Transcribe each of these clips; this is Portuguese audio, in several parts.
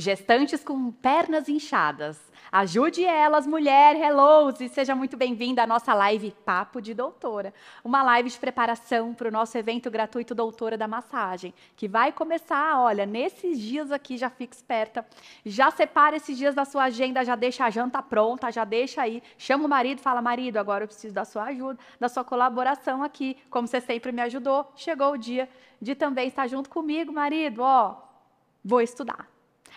Gestantes com pernas inchadas. Ajude elas, mulher, hello! E seja muito bem-vinda à nossa live Papo de Doutora. Uma live de preparação para o nosso evento gratuito Doutora da Massagem, que vai começar, olha, nesses dias aqui, já fica esperta. Já separa esses dias da sua agenda, já deixa a janta pronta, já deixa aí. Chama o marido, fala, marido, agora eu preciso da sua ajuda, da sua colaboração aqui. Como você sempre me ajudou, chegou o dia de também estar junto comigo, marido, ó, vou estudar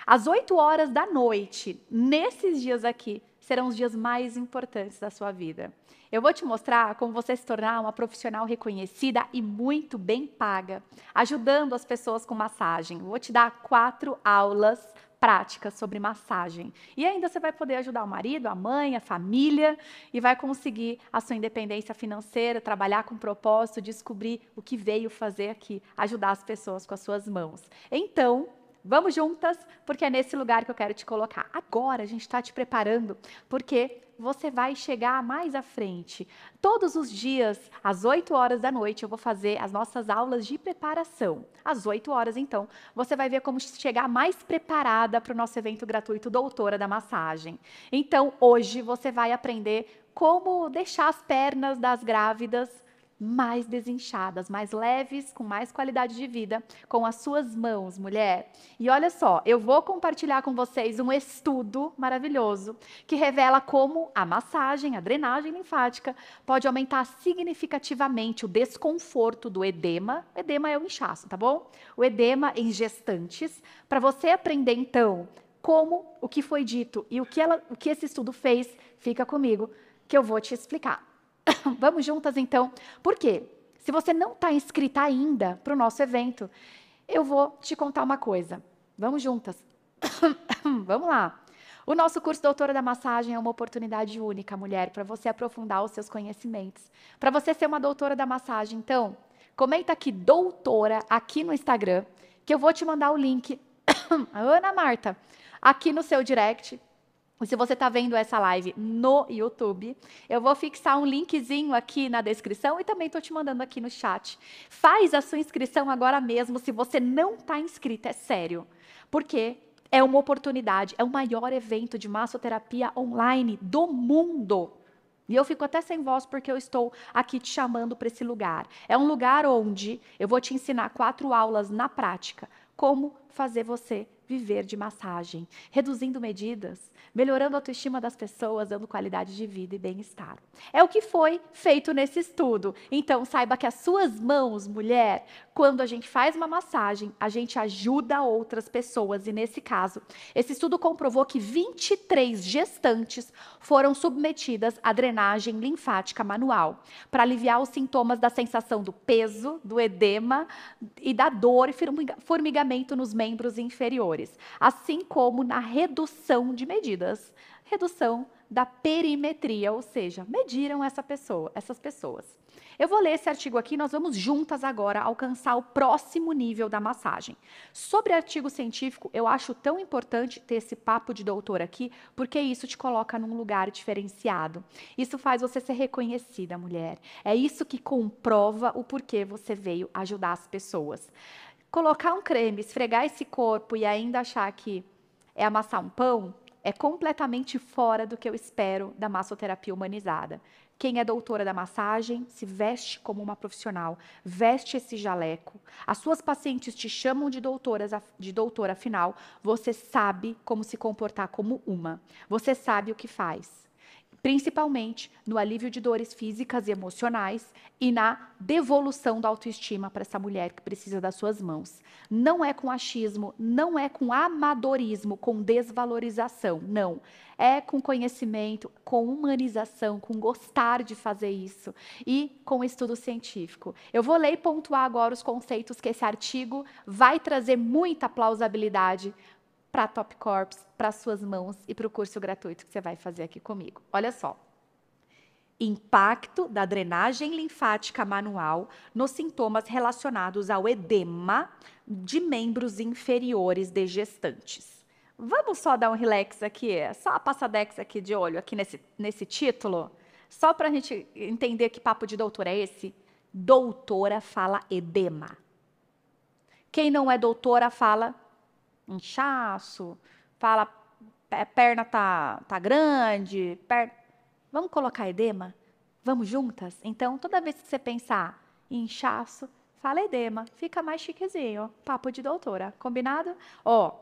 às 8 horas da noite, nesses dias aqui, serão os dias mais importantes da sua vida. Eu vou te mostrar como você se tornar uma profissional reconhecida e muito bem paga, ajudando as pessoas com massagem. Vou te dar quatro aulas práticas sobre massagem. E ainda você vai poder ajudar o marido, a mãe, a família e vai conseguir a sua independência financeira, trabalhar com propósito, descobrir o que veio fazer aqui, ajudar as pessoas com as suas mãos. Então, Vamos juntas, porque é nesse lugar que eu quero te colocar. Agora a gente está te preparando, porque você vai chegar mais à frente. Todos os dias, às 8 horas da noite, eu vou fazer as nossas aulas de preparação. Às 8 horas, então, você vai ver como chegar mais preparada para o nosso evento gratuito Doutora da Massagem. Então, hoje você vai aprender como deixar as pernas das grávidas mais desinchadas, mais leves, com mais qualidade de vida, com as suas mãos, mulher. E olha só, eu vou compartilhar com vocês um estudo maravilhoso que revela como a massagem, a drenagem linfática, pode aumentar significativamente o desconforto do edema. O edema é o inchaço, tá bom? O edema em gestantes. Para você aprender, então, como o que foi dito e o que, ela, o que esse estudo fez, fica comigo que eu vou te explicar. Vamos juntas então. Por quê? Se você não está inscrita ainda para o nosso evento, eu vou te contar uma coisa. Vamos juntas. Vamos lá. O nosso curso Doutora da Massagem é uma oportunidade única, mulher, para você aprofundar os seus conhecimentos. Para você ser uma doutora da massagem, então, comenta aqui doutora aqui no Instagram, que eu vou te mandar o link. Ana Marta, aqui no seu direct, e se você está vendo essa live no YouTube, eu vou fixar um linkzinho aqui na descrição e também estou te mandando aqui no chat. Faz a sua inscrição agora mesmo, se você não está inscrito, é sério. Porque é uma oportunidade, é o maior evento de massoterapia online do mundo. E eu fico até sem voz porque eu estou aqui te chamando para esse lugar. É um lugar onde eu vou te ensinar quatro aulas na prática, como fazer você viver de massagem, reduzindo medidas, melhorando a autoestima das pessoas, dando qualidade de vida e bem-estar. É o que foi feito nesse estudo. Então, saiba que as suas mãos, mulher, quando a gente faz uma massagem, a gente ajuda outras pessoas. E nesse caso, esse estudo comprovou que 23 gestantes foram submetidas à drenagem linfática manual para aliviar os sintomas da sensação do peso, do edema e da dor e formigamento nos membros inferiores mulheres, assim como na redução de medidas, redução da perimetria, ou seja, mediram essa pessoa, essas pessoas. Eu vou ler esse artigo aqui, nós vamos juntas agora alcançar o próximo nível da massagem. Sobre artigo científico, eu acho tão importante ter esse papo de doutor aqui, porque isso te coloca num lugar diferenciado. Isso faz você ser reconhecida, mulher. É isso que comprova o porquê você veio ajudar as pessoas colocar um creme, esfregar esse corpo e ainda achar que é amassar um pão, é completamente fora do que eu espero da massoterapia humanizada. Quem é doutora da massagem se veste como uma profissional, veste esse jaleco. As suas pacientes te chamam de doutora, de doutora afinal, você sabe como se comportar como uma. Você sabe o que faz principalmente no alívio de dores físicas e emocionais e na devolução da autoestima para essa mulher que precisa das suas mãos. Não é com achismo, não é com amadorismo, com desvalorização, não. É com conhecimento, com humanização, com gostar de fazer isso e com estudo científico. Eu vou ler e pontuar agora os conceitos que esse artigo vai trazer muita plausibilidade para a Top Corps, para suas mãos e para o curso gratuito que você vai fazer aqui comigo. Olha só. Impacto da drenagem linfática manual nos sintomas relacionados ao edema de membros inferiores de gestantes. Vamos só dar um relax aqui, é só a passadex aqui de olho, aqui nesse, nesse título, só para a gente entender que papo de doutora é esse. Doutora fala edema. Quem não é doutora fala inchaço, fala perna tá, tá grande, per... vamos colocar edema? Vamos juntas? Então, toda vez que você pensar em inchaço, fala edema, fica mais chiquezinho, papo de doutora, combinado? Ó,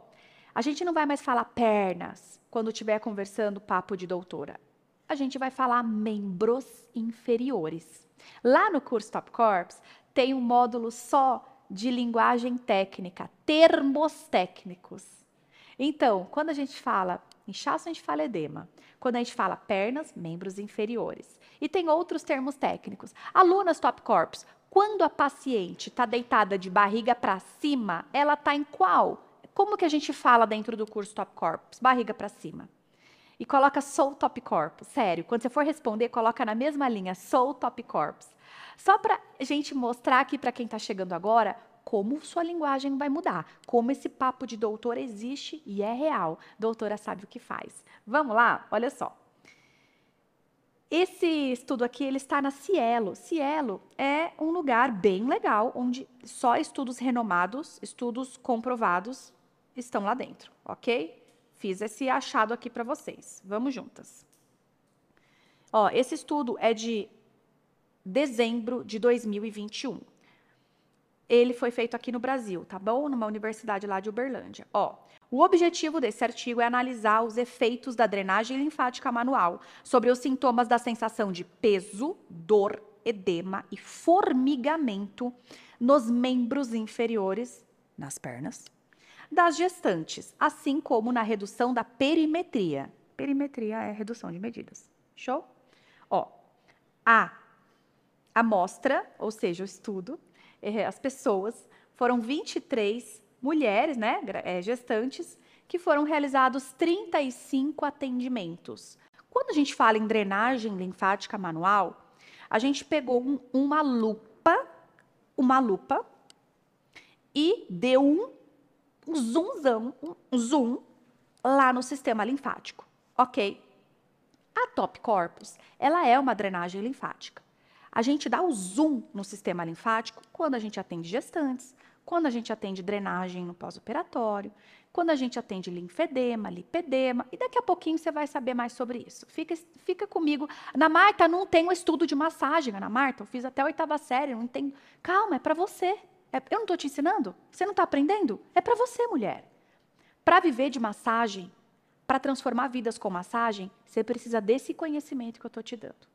a gente não vai mais falar pernas quando estiver conversando papo de doutora. A gente vai falar membros inferiores. Lá no curso Top Corps tem um módulo só de linguagem técnica, termos técnicos. Então, quando a gente fala inchaço, a gente fala edema. Quando a gente fala pernas, membros inferiores. E tem outros termos técnicos. Alunas top corps, quando a paciente está deitada de barriga para cima, ela está em qual? Como que a gente fala dentro do curso top corps? Barriga para cima e coloca sou top corps. Sério, quando você for responder, coloca na mesma linha sou top corps. Só para a gente mostrar aqui para quem está chegando agora como sua linguagem vai mudar, como esse papo de doutora existe e é real. Doutora sabe o que faz. Vamos lá? Olha só. Esse estudo aqui, ele está na Cielo. Cielo é um lugar bem legal, onde só estudos renomados, estudos comprovados estão lá dentro, ok? Fiz esse achado aqui para vocês. Vamos juntas. Ó, esse estudo é de dezembro de 2021. Ele foi feito aqui no Brasil, tá bom? Numa universidade lá de Uberlândia. Ó, o objetivo desse artigo é analisar os efeitos da drenagem linfática manual sobre os sintomas da sensação de peso, dor, edema e formigamento nos membros inferiores, nas pernas, das gestantes, assim como na redução da perimetria. Perimetria é redução de medidas. Show? Ó, a amostra, ou seja, o estudo, eh, as pessoas, foram 23 mulheres, né, eh, gestantes, que foram realizados 35 atendimentos. Quando a gente fala em drenagem linfática manual, a gente pegou um, uma lupa, uma lupa, e deu um, um zoomzão, um zoom lá no sistema linfático, ok? A top corpus, ela é uma drenagem linfática. A gente dá o zoom no sistema linfático quando a gente atende gestantes, quando a gente atende drenagem no pós-operatório, quando a gente atende linfedema, lipedema, e daqui a pouquinho você vai saber mais sobre isso. Fica, fica comigo. Ana Marta, não tem um estudo de massagem, Ana Marta, eu fiz até a oitava série, não entendo. Calma, é para você. É, eu não estou te ensinando? Você não está aprendendo? É para você, mulher. Para viver de massagem, para transformar vidas com massagem, você precisa desse conhecimento que eu estou te dando.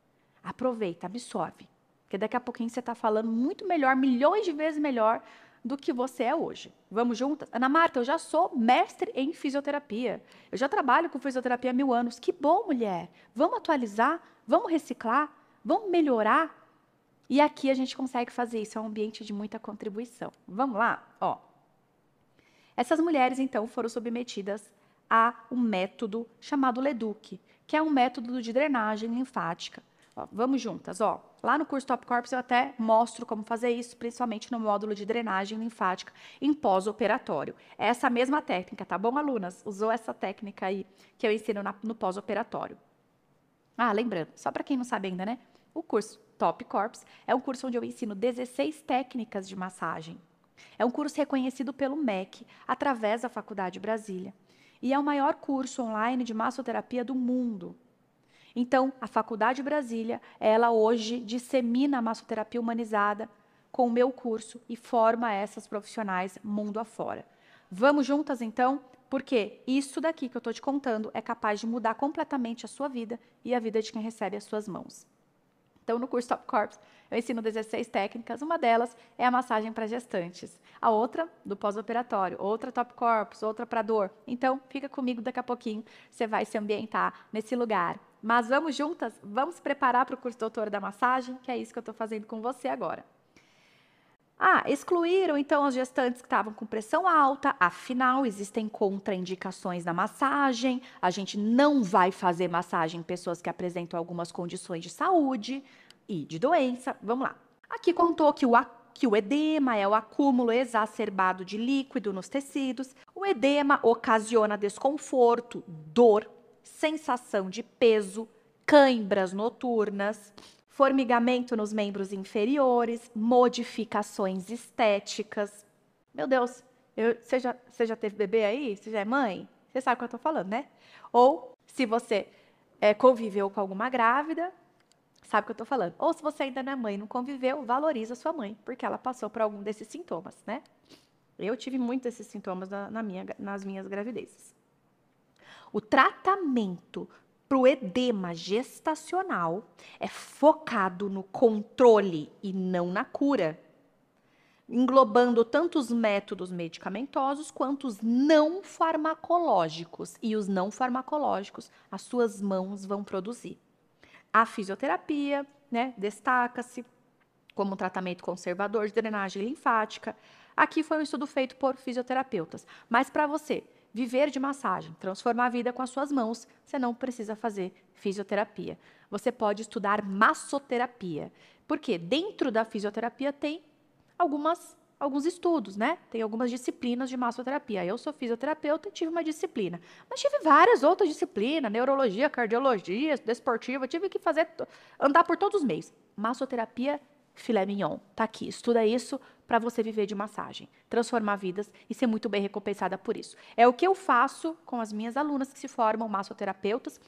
Aproveita, absorve. Porque daqui a pouquinho você está falando muito melhor, milhões de vezes melhor do que você é hoje. Vamos juntas? Ana Marta, eu já sou mestre em fisioterapia. Eu já trabalho com fisioterapia há mil anos. Que bom, mulher! Vamos atualizar, vamos reciclar, vamos melhorar. E aqui a gente consegue fazer isso. É um ambiente de muita contribuição. Vamos lá? Ó. Essas mulheres, então, foram submetidas a um método chamado LEDUC, que é um método de drenagem linfática vamos juntas, ó. Lá no curso Top Corps eu até mostro como fazer isso, principalmente no módulo de drenagem linfática em pós-operatório. É essa mesma técnica, tá bom, alunas? Usou essa técnica aí que eu ensino na, no pós-operatório. Ah, lembrando, só para quem não sabe ainda, né? O curso Top Corps é um curso onde eu ensino 16 técnicas de massagem. É um curso reconhecido pelo MEC através da Faculdade Brasília e é o maior curso online de massoterapia do mundo. Então, a Faculdade Brasília, é ela hoje dissemina a massoterapia humanizada com o meu curso e forma essas profissionais mundo afora. Vamos juntas então? Porque isso daqui que eu estou te contando é capaz de mudar completamente a sua vida e a vida de quem recebe as suas mãos. Então, no curso Top Corps, eu ensino 16 técnicas. Uma delas é a massagem para gestantes, a outra do pós-operatório, outra Top Corps, outra para dor. Então, fica comigo daqui a pouquinho, você vai se ambientar nesse lugar mas vamos juntas? Vamos preparar para o curso doutor da massagem, que é isso que eu estou fazendo com você agora. Ah, excluíram então as gestantes que estavam com pressão alta, afinal, existem contraindicações na massagem, a gente não vai fazer massagem em pessoas que apresentam algumas condições de saúde e de doença. Vamos lá. Aqui contou que o, que o edema é o acúmulo exacerbado de líquido nos tecidos. O edema ocasiona desconforto, dor, sensação de peso, cãibras noturnas, formigamento nos membros inferiores, modificações estéticas. Meu Deus, eu, você, já, você já teve bebê aí? Você já é mãe? Você sabe o que eu estou falando, né? Ou se você é, conviveu com alguma grávida, sabe o que eu estou falando. Ou se você ainda não é mãe, não conviveu, valoriza sua mãe, porque ela passou por algum desses sintomas, né? Eu tive muitos desses sintomas na, na minha, nas minhas gravidezes. O tratamento para o edema gestacional é focado no controle e não na cura, englobando tanto os métodos medicamentosos quanto os não farmacológicos. E os não farmacológicos, as suas mãos vão produzir. A fisioterapia, né, destaca-se como um tratamento conservador de drenagem linfática. Aqui foi um estudo feito por fisioterapeutas. Mas para você Viver de massagem, transformar a vida com as suas mãos, você não precisa fazer fisioterapia. Você pode estudar massoterapia, porque dentro da fisioterapia tem algumas alguns estudos, né? Tem algumas disciplinas de massoterapia. Eu sou fisioterapeuta e tive uma disciplina. Mas tive várias outras disciplinas, neurologia, cardiologia, desportiva, tive que fazer andar por todos os meios. Massoterapia filé mignon. Tá aqui, estuda isso para você viver de massagem, transformar vidas e ser muito bem recompensada por isso. É o que eu faço com as minhas alunas que se formam massoterapeutas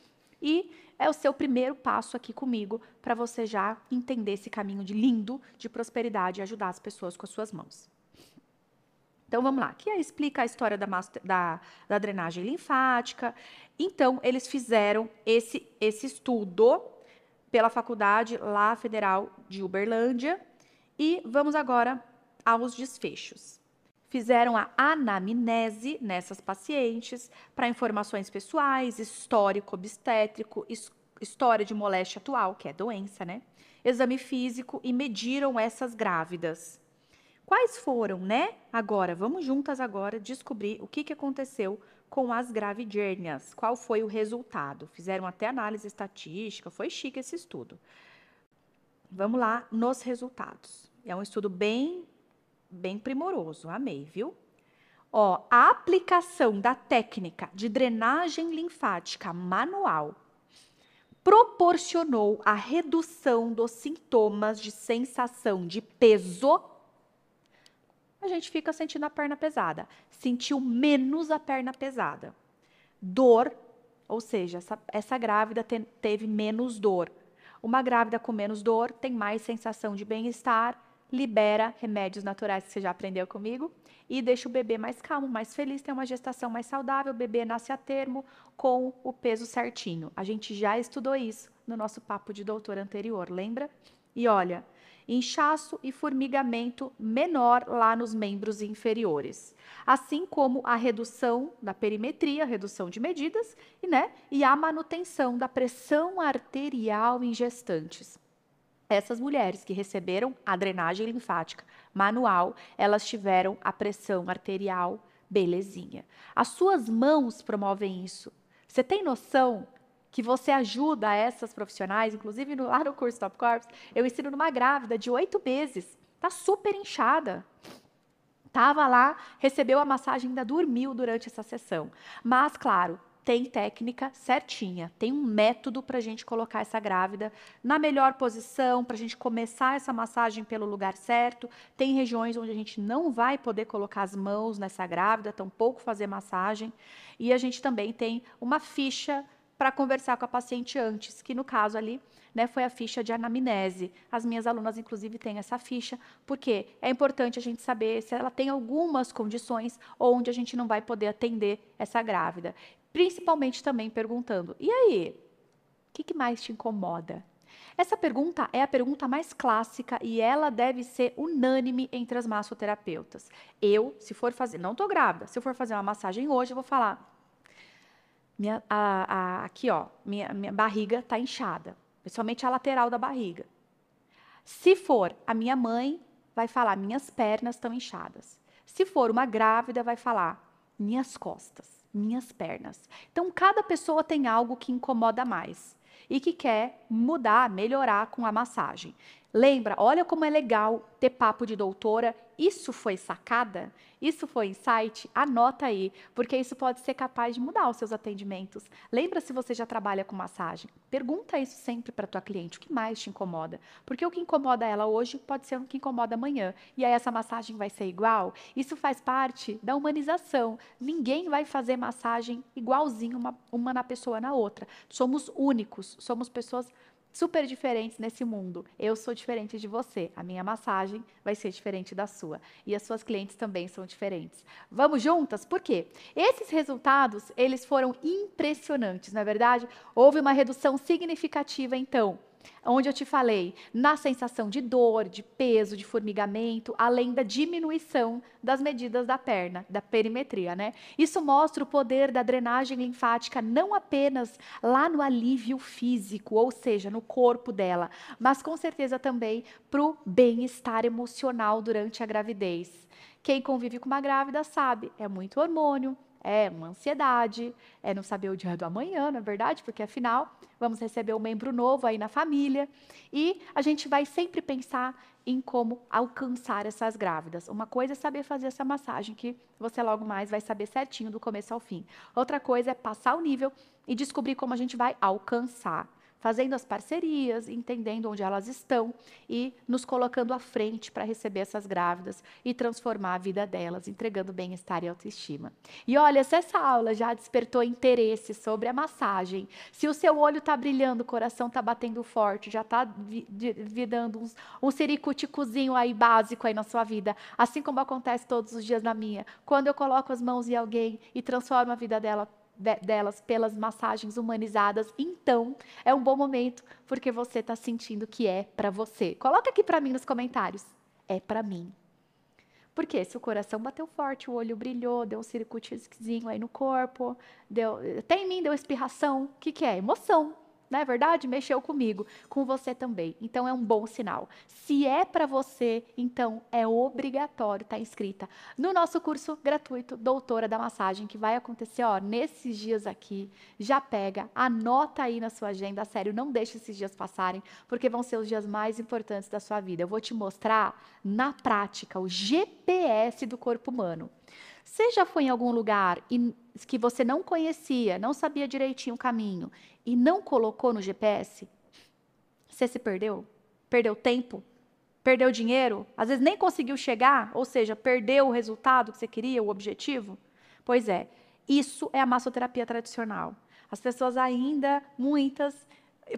e é o seu primeiro passo aqui comigo para você já entender esse caminho de lindo, de prosperidade e ajudar as pessoas com as suas mãos. Então vamos lá, que explica a história da, da, da drenagem linfática. Então eles fizeram esse, esse estudo pela faculdade lá federal de Uberlândia. E vamos agora aos desfechos. Fizeram a anamnese nessas pacientes para informações pessoais, histórico obstétrico, história de moléstia atual, que é doença, né? Exame físico e mediram essas grávidas. Quais foram, né? Agora, vamos juntas agora descobrir o que, que aconteceu com as gravidiernias. Qual foi o resultado? Fizeram até análise estatística, foi chique esse estudo. Vamos lá nos resultados. É um estudo bem bem primoroso, amei, viu? Ó, a aplicação da técnica de drenagem linfática manual proporcionou a redução dos sintomas de sensação de peso a gente fica sentindo a perna pesada. Sentiu menos a perna pesada. Dor, ou seja, essa, essa grávida te, teve menos dor. Uma grávida com menos dor tem mais sensação de bem-estar, libera remédios naturais que você já aprendeu comigo e deixa o bebê mais calmo, mais feliz, tem uma gestação mais saudável, o bebê nasce a termo com o peso certinho. A gente já estudou isso no nosso papo de doutor anterior, lembra? E olha, inchaço e formigamento menor lá nos membros inferiores, assim como a redução da perimetria, redução de medidas e, né, e a manutenção da pressão arterial em gestantes. Essas mulheres que receberam a drenagem linfática manual, elas tiveram a pressão arterial belezinha. As suas mãos promovem isso. Você tem noção que você ajuda essas profissionais, inclusive lá no curso Top Corps, eu ensino numa grávida de oito meses, tá super inchada. Tava lá, recebeu a massagem, ainda dormiu durante essa sessão. Mas, claro, tem técnica certinha, tem um método para a gente colocar essa grávida na melhor posição, para a gente começar essa massagem pelo lugar certo. Tem regiões onde a gente não vai poder colocar as mãos nessa grávida, tampouco fazer massagem. E a gente também tem uma ficha para conversar com a paciente antes, que no caso ali né, foi a ficha de anamnese. As minhas alunas, inclusive, têm essa ficha, porque é importante a gente saber se ela tem algumas condições onde a gente não vai poder atender essa grávida. Principalmente também perguntando: e aí? O que, que mais te incomoda? Essa pergunta é a pergunta mais clássica e ela deve ser unânime entre as massoterapeutas. Eu, se for fazer, não estou grávida, se eu for fazer uma massagem hoje, eu vou falar: minha, a, a, aqui, ó, minha, minha barriga está inchada, principalmente a lateral da barriga. Se for a minha mãe, vai falar: minhas pernas estão inchadas. Se for uma grávida, vai falar: minhas costas, minhas pernas. Então, cada pessoa tem algo que incomoda mais e que quer mudar, melhorar com a massagem. Lembra? Olha como é legal ter papo de doutora. Isso foi sacada? Isso foi insight? Anota aí, porque isso pode ser capaz de mudar os seus atendimentos. Lembra se você já trabalha com massagem? Pergunta isso sempre para tua cliente, o que mais te incomoda? Porque o que incomoda ela hoje pode ser o que incomoda amanhã. E aí essa massagem vai ser igual? Isso faz parte da humanização. Ninguém vai fazer massagem igualzinho uma, uma na pessoa na outra. Somos únicos, somos pessoas super diferentes nesse mundo. Eu sou diferente de você, a minha massagem vai ser diferente da sua e as suas clientes também são diferentes. Vamos juntas? Por quê? Esses resultados, eles foram impressionantes, não é verdade? Houve uma redução significativa então onde eu te falei na sensação de dor, de peso, de formigamento, além da diminuição das medidas da perna, da perimetria, né? Isso mostra o poder da drenagem linfática não apenas lá no alívio físico, ou seja, no corpo dela, mas com certeza também para o bem-estar emocional durante a gravidez. Quem convive com uma grávida sabe, é muito hormônio, é uma ansiedade, é não saber o dia do amanhã, não é verdade, porque afinal vamos receber um membro novo aí na família e a gente vai sempre pensar em como alcançar essas grávidas. Uma coisa é saber fazer essa massagem que você logo mais vai saber certinho do começo ao fim. Outra coisa é passar o nível e descobrir como a gente vai alcançar fazendo as parcerias, entendendo onde elas estão e nos colocando à frente para receber essas grávidas e transformar a vida delas, entregando bem-estar e autoestima. E olha, se essa aula já despertou interesse sobre a massagem, se o seu olho está brilhando, o coração está batendo forte, já está virando uns, um sericuticozinho aí básico aí na sua vida, assim como acontece todos os dias na minha, quando eu coloco as mãos em alguém e transformo a vida dela delas pelas massagens humanizadas, então é um bom momento porque você está sentindo que é para você. Coloca aqui para mim nos comentários. É para mim. Porque se o coração bateu forte, o olho brilhou, deu um circuitozinho aí no corpo, deu, até em mim deu espirração, o que, que é? Emoção não é verdade? Mexeu comigo, com você também. Então é um bom sinal. Se é para você, então é obrigatório estar tá inscrita no nosso curso gratuito Doutora da Massagem, que vai acontecer, ó, nesses dias aqui. Já pega, anota aí na sua agenda, sério, não deixe esses dias passarem, porque vão ser os dias mais importantes da sua vida. Eu vou te mostrar na prática o GPS do corpo humano. Você já foi em algum lugar e, que você não conhecia, não sabia direitinho o caminho e não colocou no GPS? Você se perdeu? Perdeu tempo? Perdeu dinheiro? Às vezes nem conseguiu chegar, ou seja, perdeu o resultado que você queria, o objetivo? Pois é, isso é a massoterapia tradicional. As pessoas ainda, muitas,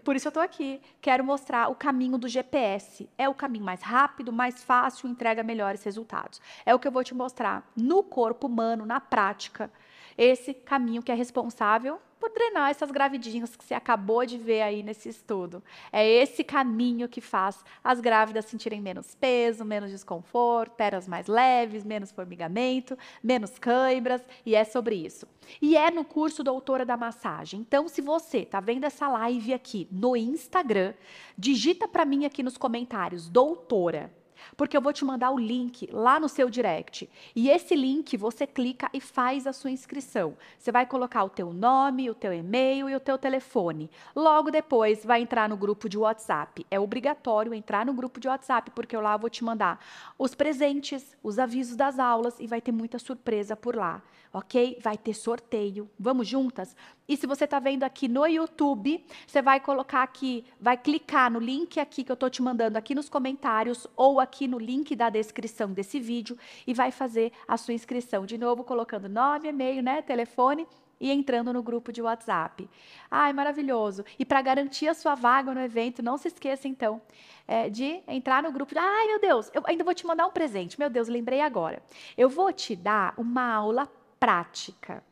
por isso eu estou aqui. Quero mostrar o caminho do GPS. É o caminho mais rápido, mais fácil, entrega melhores resultados. É o que eu vou te mostrar no corpo humano, na prática. Esse caminho que é responsável por drenar essas gravidinhas que você acabou de ver aí nesse estudo. É esse caminho que faz as grávidas sentirem menos peso, menos desconforto, pernas mais leves, menos formigamento, menos cãibras, e é sobre isso. E é no curso Doutora da Massagem. Então, se você tá vendo essa live aqui no Instagram, digita para mim aqui nos comentários Doutora porque eu vou te mandar o link lá no seu direct. E esse link você clica e faz a sua inscrição. Você vai colocar o teu nome, o teu e-mail e o teu telefone. Logo depois vai entrar no grupo de WhatsApp. É obrigatório entrar no grupo de WhatsApp porque eu lá vou te mandar os presentes, os avisos das aulas e vai ter muita surpresa por lá, OK? Vai ter sorteio. Vamos juntas? E se você está vendo aqui no YouTube, você vai colocar aqui, vai clicar no link aqui que eu estou te mandando aqui nos comentários ou aqui no link da descrição desse vídeo e vai fazer a sua inscrição. De novo, colocando nome, e-mail, né, telefone e entrando no grupo de WhatsApp. Ai, maravilhoso! E para garantir a sua vaga no evento, não se esqueça então é, de entrar no grupo. De... Ai, meu Deus, eu ainda vou te mandar um presente. Meu Deus, lembrei agora. Eu vou te dar uma aula prática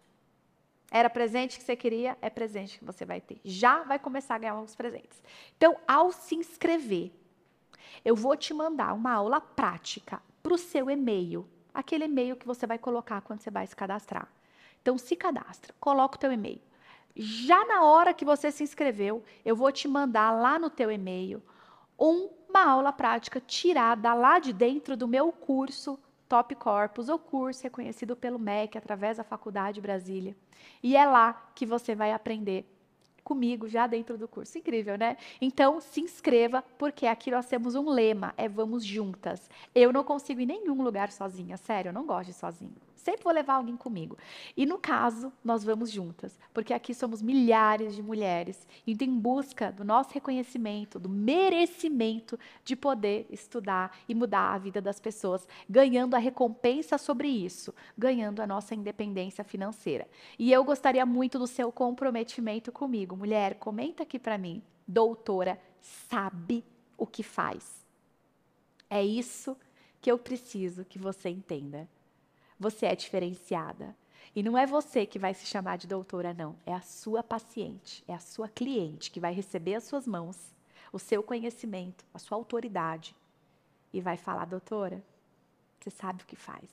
era presente que você queria, é presente que você vai ter. Já vai começar a ganhar alguns presentes. Então, ao se inscrever, eu vou te mandar uma aula prática para o seu e-mail, aquele e-mail que você vai colocar quando você vai se cadastrar. Então, se cadastra, coloca o teu e-mail. Já na hora que você se inscreveu, eu vou te mandar lá no teu e-mail uma aula prática tirada lá de dentro do meu curso Top Corpus ou curso reconhecido é pelo MEC através da Faculdade Brasília. E é lá que você vai aprender comigo já dentro do curso. Incrível, né? Então, se inscreva, porque aqui nós temos um lema, é vamos juntas. Eu não consigo ir em nenhum lugar sozinha, sério, eu não gosto de sozinho. Sempre vou levar alguém comigo. E no caso, nós vamos juntas, porque aqui somos milhares de mulheres indo em busca do nosso reconhecimento, do merecimento de poder estudar e mudar a vida das pessoas, ganhando a recompensa sobre isso, ganhando a nossa independência financeira. E eu gostaria muito do seu comprometimento comigo. Mulher, comenta aqui para mim. Doutora, sabe o que faz. É isso que eu preciso que você entenda. Você é diferenciada. E não é você que vai se chamar de doutora, não. É a sua paciente, é a sua cliente que vai receber as suas mãos, o seu conhecimento, a sua autoridade e vai falar: doutora, você sabe o que faz.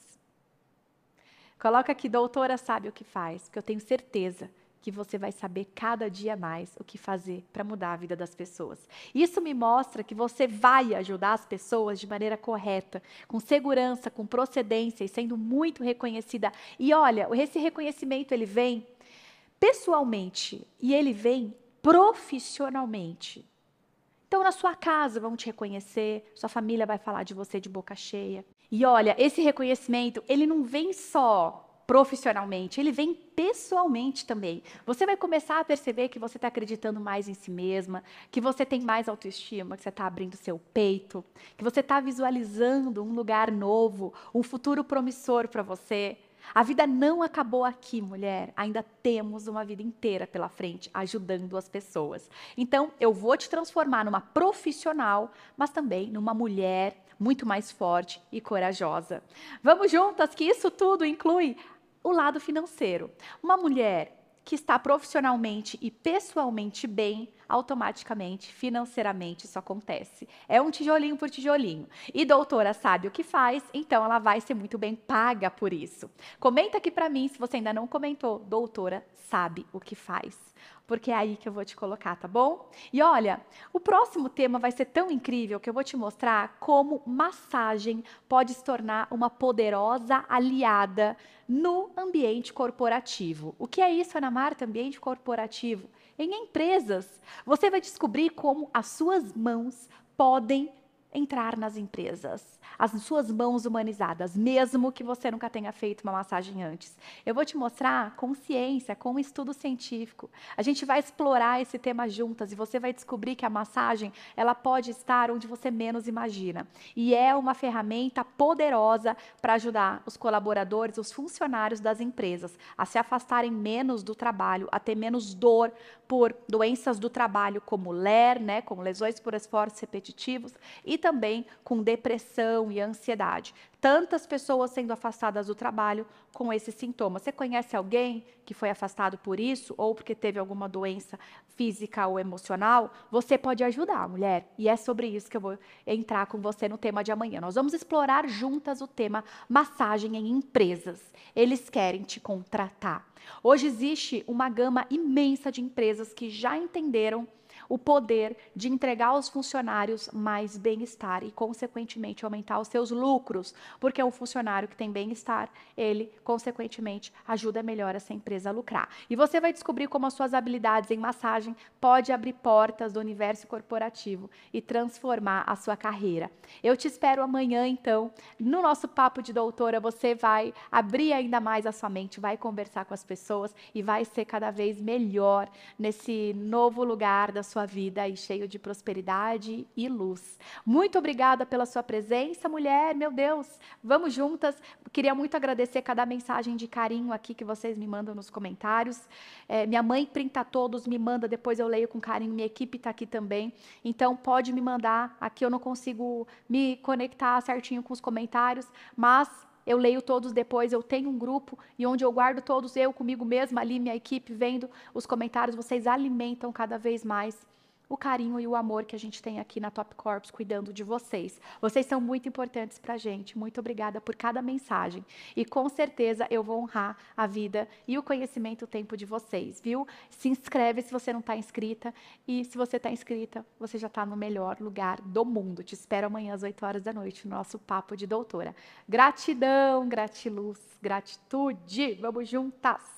Coloca aqui, doutora sabe o que faz, porque eu tenho certeza que você vai saber cada dia mais o que fazer para mudar a vida das pessoas. Isso me mostra que você vai ajudar as pessoas de maneira correta, com segurança, com procedência e sendo muito reconhecida. E olha, esse reconhecimento ele vem pessoalmente e ele vem profissionalmente. Então, na sua casa vão te reconhecer, sua família vai falar de você de boca cheia. E olha, esse reconhecimento, ele não vem só profissionalmente, ele vem pessoalmente também. Você vai começar a perceber que você está acreditando mais em si mesma, que você tem mais autoestima, que você está abrindo seu peito, que você está visualizando um lugar novo, um futuro promissor para você. A vida não acabou aqui, mulher. Ainda temos uma vida inteira pela frente ajudando as pessoas. Então, eu vou te transformar numa profissional, mas também numa mulher muito mais forte e corajosa. Vamos juntas que isso tudo inclui o lado financeiro. Uma mulher que está profissionalmente e pessoalmente bem, automaticamente, financeiramente, isso acontece. É um tijolinho por tijolinho. E doutora sabe o que faz, então ela vai ser muito bem paga por isso. Comenta aqui para mim se você ainda não comentou. Doutora sabe o que faz porque é aí que eu vou te colocar, tá bom? E olha, o próximo tema vai ser tão incrível que eu vou te mostrar como massagem pode se tornar uma poderosa aliada no ambiente corporativo. O que é isso, Ana Marta? Ambiente corporativo. Em empresas, você vai descobrir como as suas mãos podem entrar nas empresas, as suas mãos humanizadas, mesmo que você nunca tenha feito uma massagem antes. Eu vou te mostrar com ciência, com um estudo científico. A gente vai explorar esse tema juntas e você vai descobrir que a massagem, ela pode estar onde você menos imagina. E é uma ferramenta poderosa para ajudar os colaboradores, os funcionários das empresas a se afastarem menos do trabalho, a ter menos dor, por doenças do trabalho, como LER, né, como lesões por esforços repetitivos, e também com depressão e ansiedade tantas pessoas sendo afastadas do trabalho com esses sintomas. Você conhece alguém que foi afastado por isso ou porque teve alguma doença física ou emocional? Você pode ajudar, mulher. E é sobre isso que eu vou entrar com você no tema de amanhã. Nós vamos explorar juntas o tema massagem em empresas. Eles querem te contratar. Hoje existe uma gama imensa de empresas que já entenderam o poder de entregar aos funcionários mais bem-estar e, consequentemente, aumentar os seus lucros, porque um funcionário que tem bem-estar, ele, consequentemente, ajuda melhor essa empresa a lucrar. E você vai descobrir como as suas habilidades em massagem pode abrir portas do universo corporativo e transformar a sua carreira. Eu te espero amanhã, então, no nosso papo de doutora, você vai abrir ainda mais a sua mente, vai conversar com as pessoas e vai ser cada vez melhor nesse novo lugar da sua sua vida e cheio de prosperidade e luz. Muito obrigada pela sua presença, mulher. Meu Deus, vamos juntas. Queria muito agradecer cada mensagem de carinho aqui que vocês me mandam nos comentários. É, minha mãe printa todos, me manda, depois eu leio com carinho. Minha equipe está aqui também. Então, pode me mandar. Aqui eu não consigo me conectar certinho com os comentários, mas eu leio todos depois, eu tenho um grupo e onde eu guardo todos eu comigo mesma, ali minha equipe vendo os comentários, vocês alimentam cada vez mais o carinho e o amor que a gente tem aqui na Top Corps cuidando de vocês. Vocês são muito importantes para a gente. Muito obrigada por cada mensagem. E com certeza eu vou honrar a vida e o conhecimento, o tempo de vocês, viu? Se inscreve se você não está inscrita. E se você está inscrita, você já está no melhor lugar do mundo. Te espero amanhã às 8 horas da noite no nosso Papo de Doutora. Gratidão, gratiluz, gratitude. Vamos juntas!